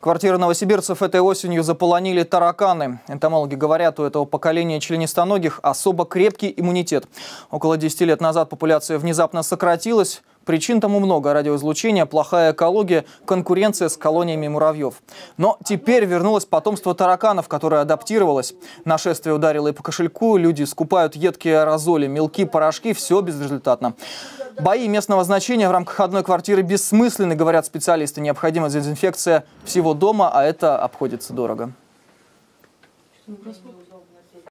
Квартиры новосибирцев этой осенью заполонили тараканы. Энтомологи говорят, у этого поколения членистоногих особо крепкий иммунитет. Около 10 лет назад популяция внезапно сократилась. Причин тому много. Радиоизлучение, плохая экология, конкуренция с колониями муравьев. Но теперь вернулось потомство тараканов, которое адаптировалось. Нашествие ударило и по кошельку, люди скупают едкие аэрозоли, мелки, порошки, все безрезультатно. Бои местного значения в рамках одной квартиры бессмысленны, говорят специалисты. Необходима дезинфекция всего дома, а это обходится дорого.